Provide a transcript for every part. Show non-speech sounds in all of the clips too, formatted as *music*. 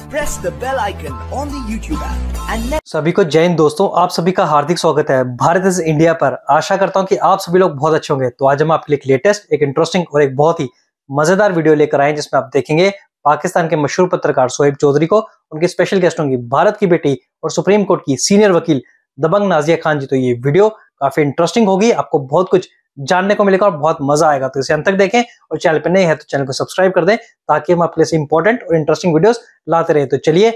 Press the bell icon on the YouTube सभी को जय हिंद दोस्तों आप सभी का हार्दिक स्वागत है भारत इज इंडिया पर आशा करता हूं कि आप सभी लोग बहुत अच्छे होंगे तो आज हम आपके लिए लेटेस्ट एक इंटरेस्टिंग और एक बहुत ही मजेदार वीडियो लेकर आए जिसमें आप देखेंगे पाकिस्तान के मशहूर पत्रकार सोहेब चौधरी को उनके स्पेशल गेस्ट होंगी भारत की बेटी और सुप्रीम कोर्ट की सीनियर वकील दबंग नाजिया खान जी तो ये वीडियो काफी इंटरेस्टिंग होगी आपको बहुत कुछ जानने को मिलेगा और बहुत मजा आएगा तो इसे अंत तक देखें और चैनल पर नहीं है तो चैनल को सब्सक्राइब कर दें ताकि हम आपके लिए इंपॉर्टेंट और इंटरेस्टिंग वीडियोस लाते रहे तो चलिए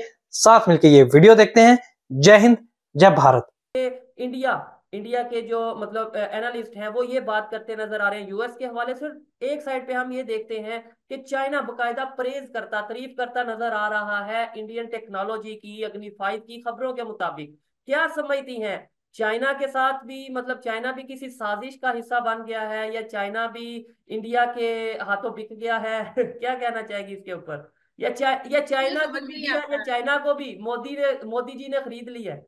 साथ मिलकर ये वीडियो देखते हैं जय हिंद जय भारत इंडिया इंडिया के जो मतलब एनालिस्ट हैं वो ये बात करते नजर आ रहे हैं यूएस के हवाले से एक साइड पे हम ये देखते हैं कि चाइना बकायदा प्रेज करता तारीफ करता नजर आ रहा है इंडियन टेक्नोलॉजी की अग्नि फाइव की खबरों के मुताबिक क्या समझती हैं चाइना के साथ भी मतलब चाइना भी किसी साजिश का हिस्सा बन गया है या चाइना भी इंडिया के हाथों बिक गया है *laughs* क्या कहना चाहेगी इसके ऊपर या चा, या तो चाइना या चाइना को भी मोदी ने मोदी जी ने खरीद लिया है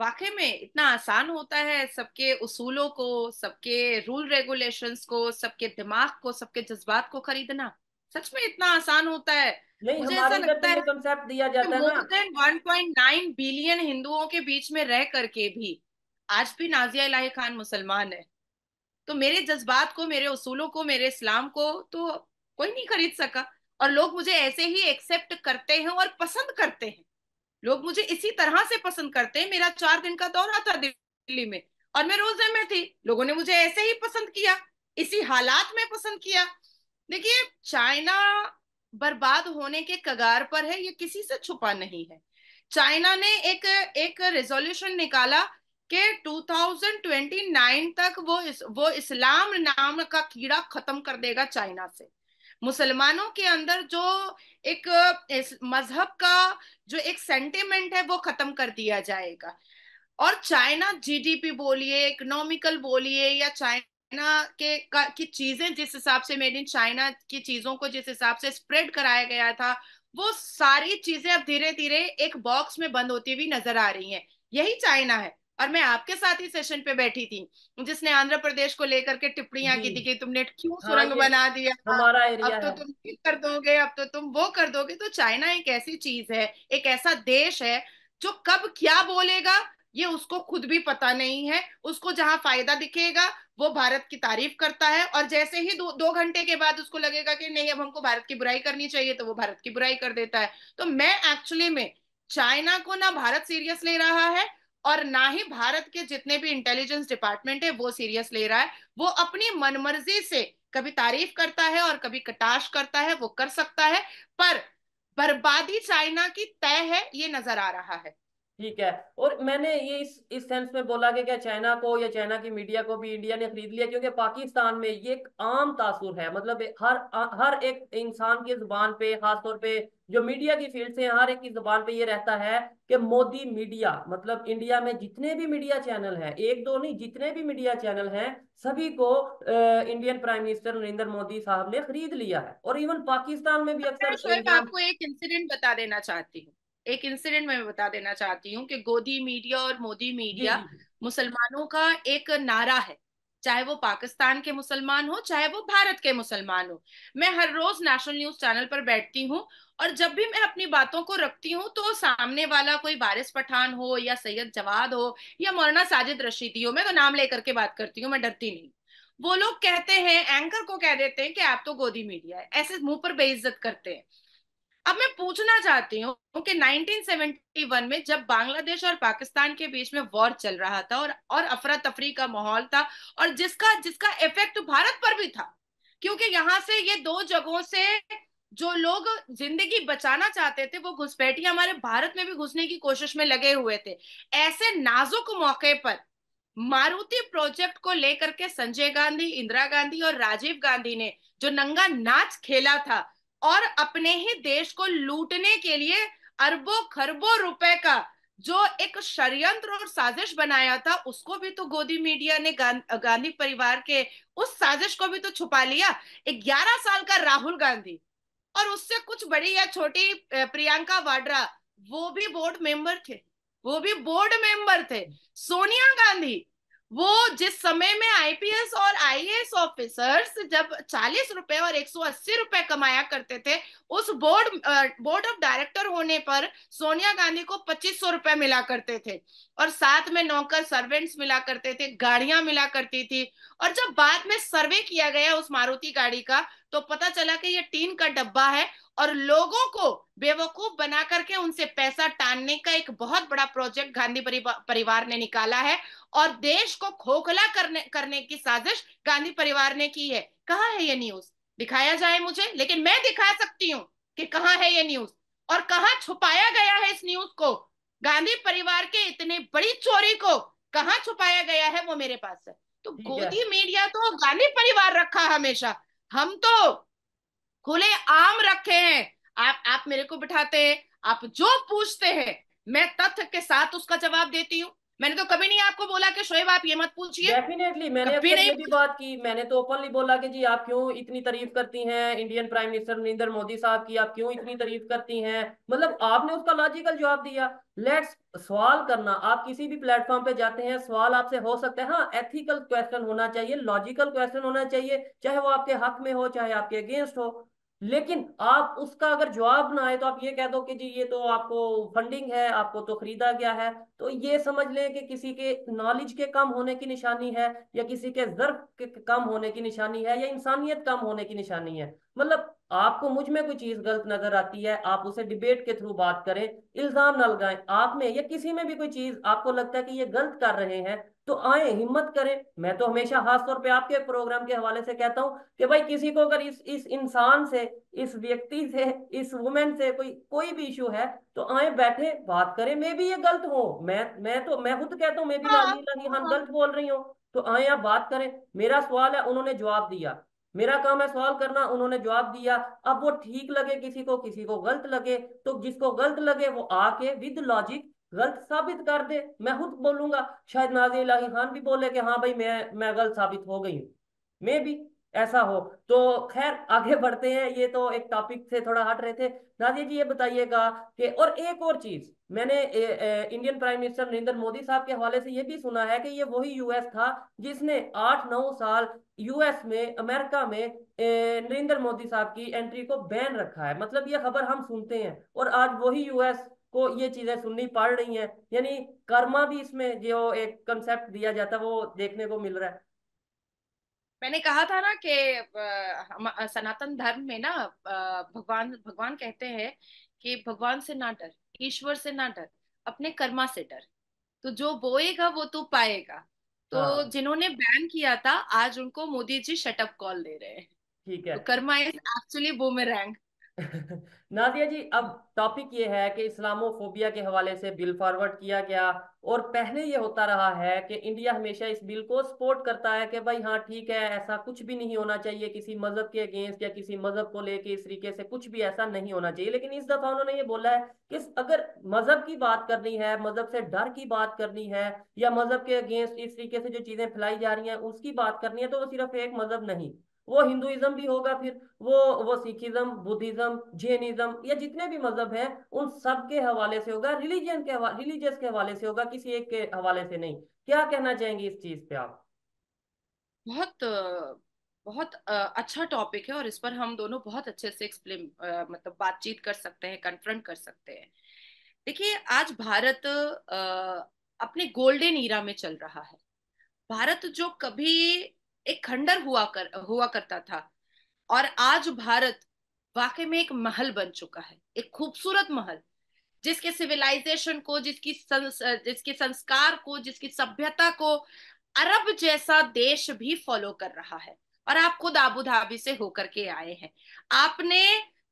वाकई में इतना आसान होता है सबके उसूलों को सबके रूल रेगुलेशंस को सबके दिमाग को सबके जज्बात को खरीदना सच में इतना आसान होता है नहीं मुझे ऐसा लगता है कंसेप्ट दिया जाता है मोर देन 1.9 बिलियन हिंदुओं के बीच में रह करके भी आज भी नाजिया इलाही खान मुसलमान है तो मेरे जज्बात को मेरे उसूलों को मेरे इस्लाम को तो कोई नहीं खरीद सका और लोग मुझे ऐसे ही एक्सेप्ट करते हैं और पसंद करते हैं लोग मुझे इसी तरह से पसंद करते हैं मेरा चार दिन का दौरा था दिल्ली में और मैं रोजे में थी लोगों ने मुझे ऐसे ही पसंद किया इसी हालात में पसंद किया देखिए चाइना बर्बाद होने के कगार पर है ये किसी से छुपा नहीं है चाइना ने एक एक रेजोल्यूशन निकाला कि 2029 तक वो इस, वो इस्लाम नाम का कीड़ा खत्म कर देगा चाइना से मुसलमानों के अंदर जो एक मजहब का जो एक सेंटिमेंट है वो खत्म कर दिया जाएगा और चाइना जीडीपी बोलिए इकोनॉमिकल बोलिए या चाइना चाइना के की चीजें जिस हिसाब से मेड इन चाइना की चीजों को जिस हिसाब से स्प्रेड कराया गया था वो सारी चीजें अब धीरे धीरे एक बॉक्स में बंद होती हुई नजर आ रही हैं यही चाइना है और मैं आपके साथ ही सेशन पे बैठी थी जिसने आंध्र प्रदेश को लेकर के टिप्पणियां की थी कि तुमने क्यों हाँ, सुरंग हाँ, बना दिया हमारा एरिया अब तो तुम ये कर दोगे अब तो तुम वो कर दोगे तो चाइना एक ऐसी चीज है एक ऐसा देश है जो कब क्या बोलेगा ये उसको खुद भी पता नहीं है उसको जहां फायदा दिखेगा वो भारत की तारीफ करता है और जैसे ही दो दो घंटे के बाद उसको लगेगा कि नहीं अब हमको भारत की बुराई करनी चाहिए तो वो भारत की बुराई कर देता है तो मैं एक्चुअली में चाइना को ना भारत सीरियस ले रहा है और ना ही भारत के जितने भी इंटेलिजेंस डिपार्टमेंट है वो सीरियस ले रहा है वो अपनी मनमर्जी से कभी तारीफ करता है और कभी कटाश करता है वो कर सकता है पर बर्बादी चाइना की तय है ये नजर आ रहा है ठीक है और मैंने ये इस इस सेंस में बोला कि क्या चाइना को या चाइना की मीडिया को भी इंडिया ने खरीद लिया क्योंकि पाकिस्तान में ये एक आम तासुर है मतलब हर हर एक इंसान की जुबान पे खासतौर पे जो मीडिया की फील्ड से हर एक की जुबान पे ये रहता है कि मोदी मीडिया मतलब इंडिया में जितने भी मीडिया चैनल हैं एक दो नहीं जितने भी मीडिया चैनल हैं सभी को आ, Indian prime minister Narendra Modi साहब ने खरीद लिया है और इवन पाकिस्तान में भी अच्छा, अक्सर आपको एक इंसिडेंट बता देना चाहती हूँ एक इंसिडेंट मैं बता देना चाहती हूँ कि गोदी मीडिया और मोदी मीडिया मुसलमानों का एक नारा है चाहे वो पाकिस्तान के मुसलमान हो चाहे वो भारत के मुसलमान हो मैं हर रोज नेशनल न्यूज चैनल पर बैठती हूँ और जब भी मैं अपनी बातों को रखती हूँ तो सामने वाला कोई बारिश पठान हो या सैयद जवाद हो या मौलाना साजिद रशीदी हो मैं तो नाम लेकर के बात करती हूँ मैं डरती नहीं वो लोग कहते हैं एंकर को कह देते हैं कि आप तो गोदी मीडिया है ऐसे मुंह पर बेइज्जत करते हैं अब मैं पूछना चाहती हूँ कि 1971 में जब बांग्लादेश और पाकिस्तान के बीच में वॉर चल रहा था और और अफरा तफरी का माहौल था और जिसका जिसका इफेक्ट भारत पर भी था क्योंकि यहाँ से ये दो जगहों से जो लोग जिंदगी बचाना चाहते थे वो घुसपैठी हमारे भारत में भी घुसने की कोशिश में लगे हुए थे ऐसे नाजुक मौके पर मारुति प्रोजेक्ट को लेकर के संजय गांधी इंदिरा गांधी और राजीव गांधी ने जो नंगा नाच खेला था और अपने ही देश को लूटने के लिए अरबों खरबों रुपए का जो एक षडयंत्र और साजिश बनाया था उसको भी तो गोदी मीडिया ने गां, गांधी परिवार के उस साजिश को भी तो छुपा लिया ग्यारह साल का राहुल गांधी और उससे कुछ बड़ी या छोटी प्रियंका वाड्रा वो भी बोर्ड मेंबर थे वो भी बोर्ड मेंबर थे सोनिया गांधी वो जिस समय में आईपीएस और आईएएस ऑफिसर्स जब चालीस रुपए और एक सौ अस्सी रुपए कमाया करते थे उस बोर्ड बोर्ड ऑफ डायरेक्टर होने पर सोनिया गांधी को पच्चीस सौ रुपए मिला करते थे और साथ में नौकर सर्वेंट्स मिला करते थे गाड़ियां मिला करती थी और जब बाद में सर्वे किया गया उस मारुति गाड़ी का तो पता चला कि ये टीन का डब्बा है और लोगों को बेवकूफ बना करके उनसे पैसा टालने का एक बहुत बड़ा प्रोजेक्ट गांधी परिवार ने निकाला है और देश को खोखला करने करने की साजिश गांधी परिवार ने की है कहा है ये न्यूज दिखाया जाए मुझे लेकिन मैं दिखा सकती हूँ कि कहाँ है ये न्यूज और कहा छुपाया गया है इस न्यूज को गांधी परिवार के इतने बड़ी चोरी को कहा छुपाया गया है वो मेरे पास है तो गोदी मीडिया तो गांधी परिवार रखा हमेशा हम तो खुले आम रखे हैं आप आप मेरे को बिठाते हैं आप जो पूछते हैं मैं तथ्य के साथ उसका जवाब देती हूँ मैंने तो कभी नहीं आपको बोला कि शोएब आप ये मत पूछिए डेफिनेटली मैंने कभी नहीं भी बात की मैंने तो ओपनली बोला कि जी आप क्यों इतनी तारीफ करती हैं Indian prime minister Narendra Modi साहब की आप क्यों इतनी तारीफ करती हैं मतलब आपने उसका लॉजिकल जवाब दिया लेट्स सवाल करना आप किसी भी प्लेटफॉर्म पे जाते हैं सवाल आपसे हो सकता है हाँ एथिकल क्वेश्चन होना चाहिए लॉजिकल क्वेश्चन होना चाहिए चाहे वो आपके हक में हो चाहे आपके अगेंस्ट हो लेकिन आप उसका अगर जवाब ना आए तो आप ये कह दो कि जी ये तो आपको फंडिंग है आपको तो खरीदा गया है तो ये समझ लें कि किसी के नॉलेज के कम होने की निशानी है या किसी के जर्फ के कम होने की निशानी है या इंसानियत कम होने की निशानी है मतलब आपको मुझ में कोई चीज गलत नजर आती है आप उसे डिबेट के थ्रू बात करें इल्जाम ना लगाएं आप में या किसी में भी कोई चीज आपको लगता है कि ये गलत कर रहे हैं तो आए हिम्मत करें मैं तो हमेशा खास तौर पे आपके प्रोग्राम के हवाले से कहता हूँ कि भाई किसी को अगर इस इस इंसान से इस व्यक्ति से इस वुमेन से कोई कोई भी इशू है तो आए बैठे बात करें मे भी ये गलत हो मैं मैं तो मैं खुद कहता हूँ मे भी हाँ, हाँ, हम गलत बोल रही हूँ तो आए आप बात करें मेरा सवाल है उन्होंने जवाब दिया मेरा काम है सॉल्व करना उन्होंने जवाब दिया अब वो ठीक लगे किसी को किसी को गलत लगे तो जिसको गलत लगे वो आके विद लॉजिक गलत साबित कर दे मैं खुद बोलूंगा शायद नाजी खान भी बोले कि हाँ भाई मैं मैं गलत साबित हो गई हूँ मे भी ऐसा हो तो खैर आगे बढ़ते हैं ये तो एक टॉपिक से थोड़ा हट रहे थे नाजिया जी ये बताइएगा कि और एक और चीज मैंने ए, ए, Indian prime minister Narendra Modi साहब के हवाले से ये भी सुना है कि ये वही यूएस था जिसने आठ नौ साल यूएस में अमेरिका में नरेंद्र मोदी साहब की एंट्री को बैन रखा है मतलब ये खबर हम सुनते हैं और आज वही यूएस को ये चीजें सुननी पड़ रही हैं यानी कर्मा भी इसमें जो एक कंसेप्ट दिया जाता है वो देखने को मिल रहा है मैंने कहा था ना कि सनातन धर्म में ना भगवान भगवान कहते हैं कि भगवान से ना डर ईश्वर से ना डर अपने कर्मा से डर तो जो बोएगा वो तो पाएगा तो हाँ। जिन्होंने बैन किया था आज उनको मोदी जी शटअप कॉल दे रहे हैं ठीक है तो karma is actually boomerang *laughs* Nadia ji अब टॉपिक ये है कि इस्लामोफोबिया के हवाले से बिल फॉरवर्ड किया गया और पहले ये होता रहा है कि इंडिया हमेशा इस बिल को सपोर्ट करता है कि भाई हाँ ठीक है ऐसा कुछ भी नहीं होना चाहिए किसी मजहब के अगेंस्ट या किसी मजहब को लेके इस तरीके से कुछ भी ऐसा नहीं होना चाहिए लेकिन इस दफा उन्होंने ये बोला है कि अगर मजहब की बात करनी है मजहब से डर की बात करनी है या मजहब के अगेंस्ट इस तरीके से जो चीजें फैलाई जा रही हैं उसकी बात करनी है तो वो सिर्फ एक मजहब नहीं वो हिंदुइज्म भी होगा फिर वो वो सिखिज्म बुद्धिज्म जैनिज्म या जितने भी मजहब हैं उन सब के हवाले से होगा रिलीजन के हवाले रिलीजियस के हवाले से होगा किसी एक के हवाले से नहीं क्या कहना चाहेंगे इस चीज पे आप बहुत बहुत अच्छा टॉपिक है और इस पर हम दोनों बहुत अच्छे से एक्सप्लेन मतलब बातचीत कर सकते हैं कन्फ्रंट कर सकते हैं देखिए आज भारत अपने गोल्डन ईरा में चल रहा है भारत जो कभी एक खंडर हुआ कर हुआ करता था और आज भारत वाकई में एक महल बन चुका है एक खूबसूरत महल जिसके सिविलाइजेशन को जिसकी संस, जिसके संस्कार को जिसकी सभ्यता को अरब जैसा देश भी फॉलो कर रहा है और आप खुद आबू धाबी से होकर के आए हैं आपने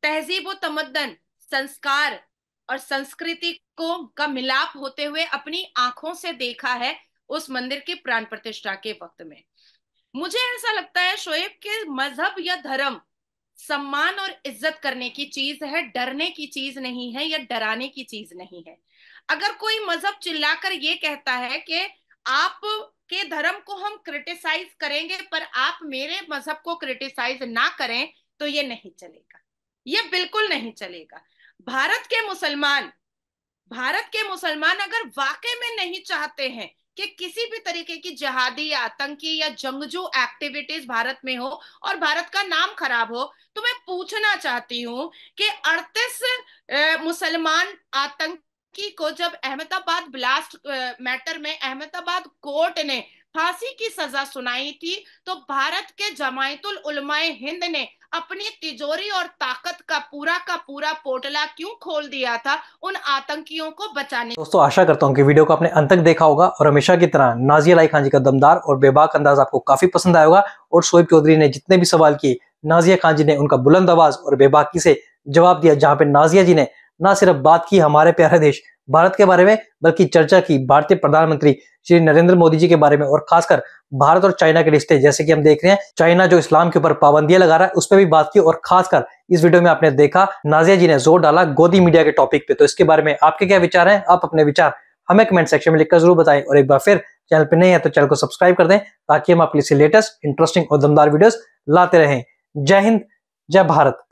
तहजीब तमदन संस्कार और संस्कृति को का मिलाप होते हुए अपनी आंखों से देखा है उस मंदिर की प्राण प्रतिष्ठा के वक्त में मुझे ऐसा लगता है शोएब के मजहब या धर्म सम्मान और इज्जत करने की चीज है डरने की चीज नहीं है या डराने की चीज नहीं है अगर कोई मजहब चिल्लाकर ये कहता है कि आप के धर्म को हम क्रिटिसाइज करेंगे पर आप मेरे मजहब को क्रिटिसाइज ना करें तो ये नहीं चलेगा ये बिल्कुल नहीं चलेगा भारत के मुसलमान भारत के मुसलमान अगर वाकई में नहीं चाहते हैं कि किसी भी तरीके की जहादी आतंकी या जंगजू एक्टिविटीज भारत में हो और भारत का नाम खराब हो तो मैं पूछना चाहती हूँ कि अड़तीस मुसलमान आतंकी को जब अहमदाबाद ब्लास्ट मैटर में अहमदाबाद कोर्ट ने फांसी की सजा सुनाई थी तो भारत के जमायतुल उलमाए हिंद ने अपनी तिजोरी और ताकत का पूरा का पूरा पोटला क्यों खोल दिया था उन आतंकियों को बचाने दोस्तों आशा करता हूँ कि वीडियो को आपने अंत तक देखा होगा और हमेशा की तरह नाजिया लाई खान जी का दमदार और बेबाक अंदाज आपको काफी पसंद आया होगा और शोएब चौधरी ने जितने भी सवाल किए नाजिया खान जी ने उनका बुलंद आवाज और बेबाकी से जवाब दिया जहाँ पे नाजिया जी ने ना सिर्फ बात की हमारे प्यारे देश भारत के बारे में बल्कि चर्चा की भारतीय प्रधानमंत्री श्री नरेंद्र मोदी जी के बारे में और खासकर भारत और चाइना के रिश्ते जैसे कि हम देख रहे हैं चाइना जो इस्लाम के ऊपर पाबंदियां लगा रहा है उस पर भी बात की और खासकर इस वीडियो में आपने देखा नाजिया जी ने जोर डाला गोदी मीडिया के टॉपिक पे तो इसके बारे में आपके क्या विचार है आप अपने विचार हमें कमेंट सेक्शन में लिखकर जरूर बताएं और एक बार फिर चैनल पर नहीं है तो चैनल को सब्सक्राइब कर दें ताकि हम आपके लिए लेटेस्ट इंटरेस्टिंग और दमदार वीडियोस लाते रहें जय हिंद जय भारत